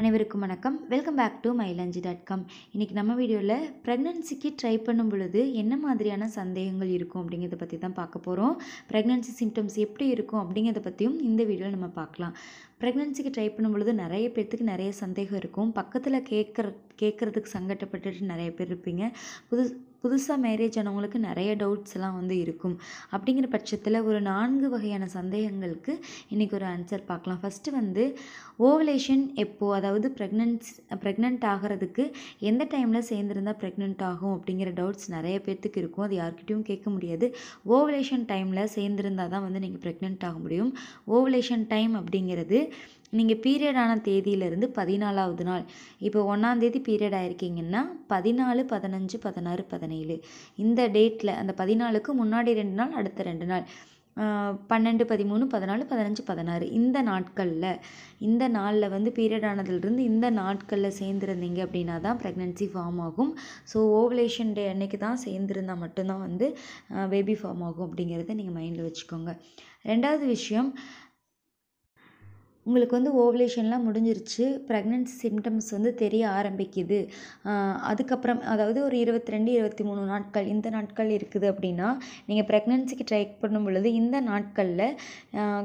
அனைவருக்கும் வணக்கம் welcome back to Mylanchi dot com இன்றைக்கி நம்ம வீடியோவில் ப்ரெக்னென்சிக்கு ட்ரை பண்ணும் பொழுது என்ன மாதிரியான சந்தேகங்கள் இருக்கும் அப்படிங்கிறத பற்றி தான் பார்க்க போகிறோம் ப்ரெக்னென்சி சிம்டம்ஸ் எப்படி இருக்கும் அப்படிங்கிறத பற்றியும் இந்த வீடியோவில் நம்ம பார்க்கலாம் ப்ரெக்னென்சிக்கு ட்ரை பண்ணும் பொழுது நிறைய பேர்த்துக்கு நிறைய சந்தேகம் இருக்கும் பக்கத்தில் கேட்குற கேட்குறதுக்கு சங்கட்டப்பட்டுட்டு நிறைய பேர் இருப்பீங்க புது புதுசாக மேரேஜ் ஆனவங்களுக்கு நிறைய டவுட்ஸ்லாம் வந்து இருக்கும் அப்படிங்கிற பட்சத்தில் ஒரு நான்கு வகையான சந்தேகங்களுக்கு இன்றைக்கி ஒரு ஆன்சர் பார்க்கலாம் ஃபஸ்ட்டு வந்து ஓவலேஷன் எப்போது அதாவது ப்ரெக்னன்ஸ் ப்ரெக்னென்ட் ஆகிறதுக்கு எந்த டைமில் சேர்ந்துருந்தால் ப்ரெக்னென்ட் ஆகும் அப்படிங்கிற டவுட்ஸ் நிறைய பேர்த்துக்கு இருக்கும் அது யார்கிட்டையும் கேட்க முடியாது ஓவலேஷன் டைமில் சேர்ந்துருந்தால் தான் வந்து நீங்கள் ப்ரெக்னென்ட் ஆக முடியும் ஓவலேஷன் டைம் அப்படிங்கிறது நீங்கள் பீரியடான தேதியிலேருந்து பதினாலாவது நாள் இப்போ ஒன்றாந்தேதி பீரியட் ஆகிருக்கீங்கன்னா பதினாலு பதினஞ்சு பதினாறு பதினேழு இந்த டேட்டில் அந்த பதினாலுக்கு முன்னாடி ரெண்டு நாள் அடுத்த ரெண்டு நாள் பன்னெண்டு பதிமூணு பதினாலு பதினஞ்சு பதினாறு இந்த நாட்களில் இந்த நாளில் வந்து பீரியட் ஆனதுலேருந்து இந்த நாட்களில் சேர்ந்துருந்தீங்க அப்படின்னா தான் ப்ரெக்னென்சி ஃபார்ம் ஆகும் ஸோ ஓவலேஷன் டே அன்னைக்கு தான் சேர்ந்துருந்தால் மட்டும்தான் வந்து பேபி ஃபார்ம் ஆகும் அப்படிங்கிறத நீங்கள் மைண்டில் வச்சுக்கோங்க ரெண்டாவது விஷயம் உங்களுக்கு வந்து ஓவலேஷன்லாம் முடிஞ்சிருச்சு ப்ரெக்னென்சி சிம்டம்ஸ் வந்து தெரிய ஆரம்பிக்குது அதுக்கப்புறம் அதாவது ஒரு இருபத்தி ரெண்டு இருபத்தி மூணு நாட்கள் இந்த நாட்கள் இருக்குது அப்படின்னா நீங்கள் ப்ரெக்னென்சிக்கு ட்ரை பண்ணும் பொழுது இந்த நாட்களில்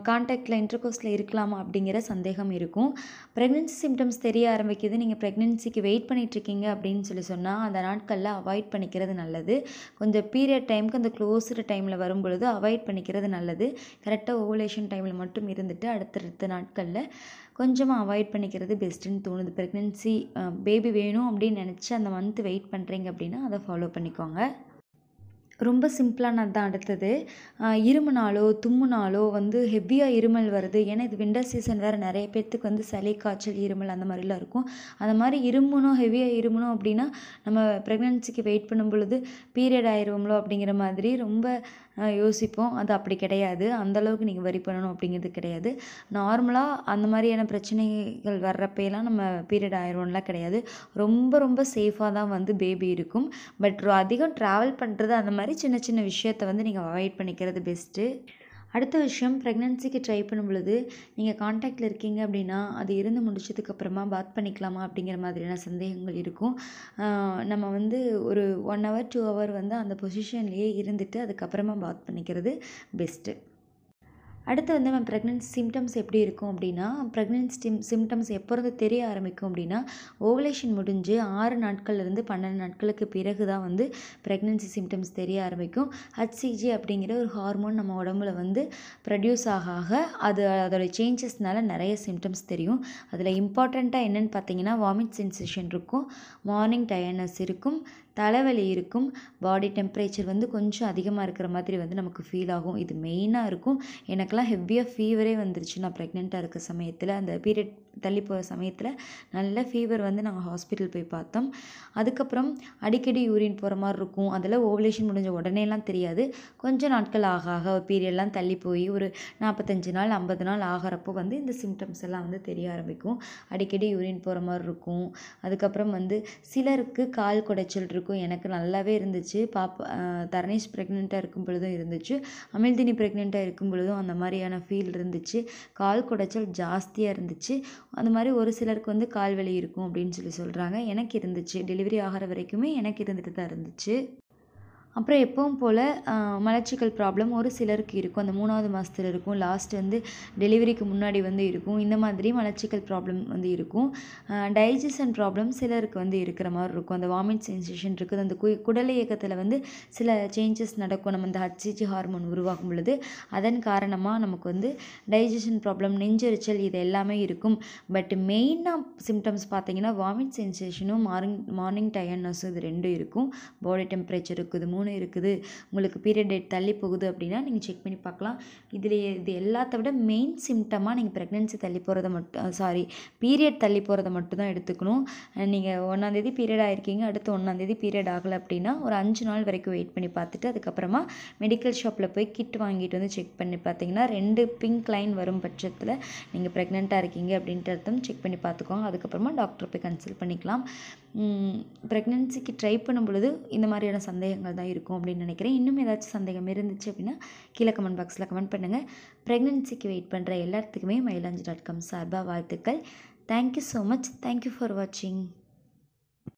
கான்டாக்டில் இன்டர்கோஸில் இருக்கலாமா அப்படிங்கிற சந்தேகம் இருக்கும் ப்ரெக்னென்சி சிம்டம்ஸ் தெரிய ஆரம்பிக்குது நீங்கள் ப்ரெக்னென்சிக்கு வெயிட் பண்ணிகிட்ருக்கீங்க அப்படின்னு சொல்லி சொன்னால் அந்த நாட்களில் அவாய்ட் பண்ணிக்கிறது நல்லது கொஞ்சம் பீரியட் டைமுக்கு அந்த க்ளோஸ்டு டைமில் வரும் பொழுது அவாய்ட் பண்ணிக்கிறது நல்லது கரெக்டாக ஓவலேஷன் டைமில் மட்டும் இருந்துட்டு அடுத்தடுத்த நாட்களில் அதனால் கொஞ்சமாக அவாய்ட் பண்ணிக்கிறது பெஸ்ட்டுன்னு தோணுது ப்ரெக்னென்சி பேபி வேணும் அப்படின்னு நினச்சி அந்த மந்த் வெயிட் பண்ணுறீங்க அப்படின்னா அதை ஃபாலோ பண்ணிக்கோங்க ரொம்ப சிம்பிளானது தான் அடுத்தது இருமுனாலோ தும்முனாலோ வந்து ஹெவியாக இருமல் வருது ஏன்னா இது விண்டர் சீசன் வேறு நிறைய பேர்த்துக்கு வந்து சளி காய்ச்சல் இருமல் அந்த மாதிரிலாம் இருக்கும் அந்த மாதிரி இருமணும் ஹெவியாக இருமணும் அப்படின்னா நம்ம ப்ரெக்னென்சிக்கு வெயிட் பண்ணும் பொழுது பீரியட் ஆயிடுவோம்லோ அப்படிங்கிற மாதிரி ரொம்ப யோசிப்போம் அது அப்படி கிடையாது அந்தளவுக்கு நீங்கள் வரி பண்ணணும் அப்படிங்கிறது கிடையாது நார்மலாக அந்த மாதிரியான பிரச்சனைகள் வர்றப்பெல்லாம் நம்ம பீரியட் ஆயிரும்லாம் கிடையாது ரொம்ப ரொம்ப சேஃபாக தான் வந்து பேபி இருக்கும் பட் அதிகம் ட்ராவல் பண்ணுறது அந்த மாதிரி சின்ன சின்ன விஷயத்தை வந்து நீங்கள் அவாய்ட் பண்ணிக்கிறது பெஸ்ட்டு அடுத்த விஷயம் ப்ரெக்னென்சிக்கு ட்ரை பண்ணும் பொழுது நீங்கள் காண்டாக்டில் இருக்கீங்க அப்படின்னா அது இருந்து முடிச்சதுக்கப்புறமா பாத் பண்ணிக்கலாமா அப்படிங்கிற மாதிரியான சந்தேகங்கள் இருக்கும் நம்ம வந்து ஒரு ஒன் ஹவர் டூ ஹவர் வந்து அந்த பொசிஷன்லேயே இருந்துட்டு அதுக்கப்புறமா பாத் பண்ணிக்கிறது பெஸ்ட்டு அடுத்து வந்து நம்ம ப்ரெக்னென்ட் சிம்டம்ஸ் எப்படி இருக்கும் அப்படின்னா ப்ரெக்னென்ட் சிம் சிம்டம்ஸ் எப்போது தெரிய ஆரம்பிக்கும் அப்படின்னா ஓவலேஷன் முடிஞ்சு ஆறு நாட்கள்லேருந்து பன்னெண்டு நாட்களுக்கு பிறகு தான் வந்து ப்ரெக்னென்சி சிம்டம்ஸ் தெரிய ஆரம்பிக்கும் ஹச்சிஜி அப்படிங்கிற ஒரு ஹார்மோன் நம்ம உடம்புல வந்து ப்ரொடியூஸ் ஆக ஆக அது அதோடய சேஞ்சஸ்னால நிறைய சிம்டம்ஸ் தெரியும் அதில் இம்பார்ட்டண்ட்டாக என்னென்னு பார்த்தீங்கன்னா வாமிட் சென்சேஷன் இருக்கும் மார்னிங் டயர்னஸ் இருக்கும் தலைவலி இருக்கும் பாடி டெம்ப்ரேச்சர் வந்து கொஞ்சம் அதிகமாக இருக்கிற மாதிரி வந்து நமக்கு ஃபீல் ஆகும் இது மெயினாக இருக்கும் எனக்கெல்லாம் ஹெவியாக ஃபீவரே வந்துருச்சு நான் ப்ரெக்னெண்ட்டாக இருக்க சமயத்தில் அந்த பீரியட் தள்ளி போகிற சமயத்தில் நல்ல ஃபீவர் வந்து நாங்கள் ஹாஸ்பிட்டல் போய் பார்த்தோம் அதுக்கப்புறம் அடிக்கடி யூரின் போகிற மாதிரி இருக்கும் அதில் ஓவலேஷன் முடிஞ்ச உடனேலாம் தெரியாது கொஞ்சம் நாட்கள் ஆக ஆக பீரியட்லாம் தள்ளி போய் ஒரு நாற்பத்தஞ்சு நாள் ஐம்பது நாள் ஆகிறப்போ வந்து இந்த சிம்டம்ஸ் எல்லாம் வந்து தெரிய ஆரம்பிக்கும் அடிக்கடி யூரின் போகிற மாதிரி இருக்கும் அதுக்கப்புறம் வந்து சிலருக்கு கால் குடைச்சல் இருக்கும் எனக்கு நல்லாவே இருந்துச்சு பாப்பா தரணேஷ் ப்ரெக்னெண்ட்டாக இருக்கும் பொழுதும் இருந்துச்சு அமிழ்தினி ப்ரெக்னெண்ட்டாக இருக்கும் பொழுதும் அந்த மாதிரியான ஃபீல் இருந்துச்சு கால் குடைச்சல் ஜாஸ்தியாக இருந்துச்சு அந்த மாதிரி ஒரு சிலருக்கு வந்து கால் வலி இருக்கும் அப்படின்னு சொல்லி சொல்கிறாங்க எனக்கு இருந்துச்சு டெலிவரி ஆகிற வரைக்குமே எனக்கு இருந்துட்டு தான் இருந்துச்சு அப்புறம் எப்பவும் போல் மலச்சிக்கல் ப்ராப்ளம் ஒரு சிலருக்கு இருக்கும் அந்த மூணாவது மாதத்துல இருக்கும் லாஸ்ட் வந்து டெலிவரிக்கு முன்னாடி வந்து இருக்கும் இந்த மாதிரி மலச்சிக்கல் ப்ராப்ளம் வந்து இருக்கும் டைஜஷன் ப்ராப்ளம் சிலருக்கு வந்து இருக்கிற மாதிரி இருக்கும் அந்த வாமிட் சென்சேஷன் இருக்குது அந்த கு குடல் இயக்கத்தில் வந்து சில சேஞ்சஸ் நடக்கும் நம்ம அந்த ஹச்சிஜி ஹார்மோன் உருவாகும் பொழுது அதன் காரணமாக நமக்கு வந்து டைஜஷன் ப்ராப்ளம் நெஞ்சரிச்சல் இது எல்லாமே இருக்கும் பட் மெயினாக சிம்டம்ஸ் பார்த்தீங்கன்னா வாமிட் சென்சேஷனும் மார்னிங் மார்னிங் டயர்னஸும் இது ரெண்டும் இருக்கும் பாடி டெம்பரேச்சர் இருக்குது மூணு ஹார்மோனும் இருக்குது உங்களுக்கு பீரியட் டேட் தள்ளி போகுது அப்படின்னா நீங்கள் செக் பண்ணி பார்க்கலாம் இதில் இது எல்லாத்த விட மெயின் சிம்டமாக நீங்கள் ப்ரெக்னென்சி தள்ளி போகிறத மட்டும் சாரி பீரியட் தள்ளி போகிறத மட்டும் தான் எடுத்துக்கணும் நீங்கள் ஒன்றாந்தேதி பீரியட் ஆகிருக்கீங்க அடுத்து ஒன்றாந்தேதி பீரியட் ஆகலை அப்படின்னா ஒரு அஞ்சு நாள் வரைக்கும் வெயிட் பண்ணி பார்த்துட்டு அதுக்கப்புறமா மெடிக்கல் ஷாப்பில் போய் கிட் வாங்கிட்டு வந்து செக் பண்ணி பார்த்தீங்கன்னா ரெண்டு பிங்க் லைன் வரும் பட்சத்தில் நீங்கள் ப்ரெக்னெண்ட்டாக இருக்கீங்க அப்படின்றதும் செக் பண்ணி பார்த்துக்கோங்க அதுக்கப்புறமா டாக்டர் போய் கன்சல்ட் பண்ணிக்கலாம் ப்ரெக்னென்சிக்கு ட்ரை பண்ணும் பொழுது இந்த மாதிரியான சந்தேகங்கள் தான் இருக்கும் அப்படின்னு நினைக்கிறேன் இன்னும் ஏதாச்சும் சந்தேகம் இருந்துச்சு அப்படின்னா கீழே கமெண்ட் பாக்ஸில் கமெண்ட் பண்ணுங்கள் ப்ரெக்னென்சிக்கு வெயிட் பண்ணுற எல்லாத்துக்குமே மயிலாஞ்சி டாட் காம் சார்பாக வாழ்த்துக்கள் thank you so much thank you for வாட்சிங்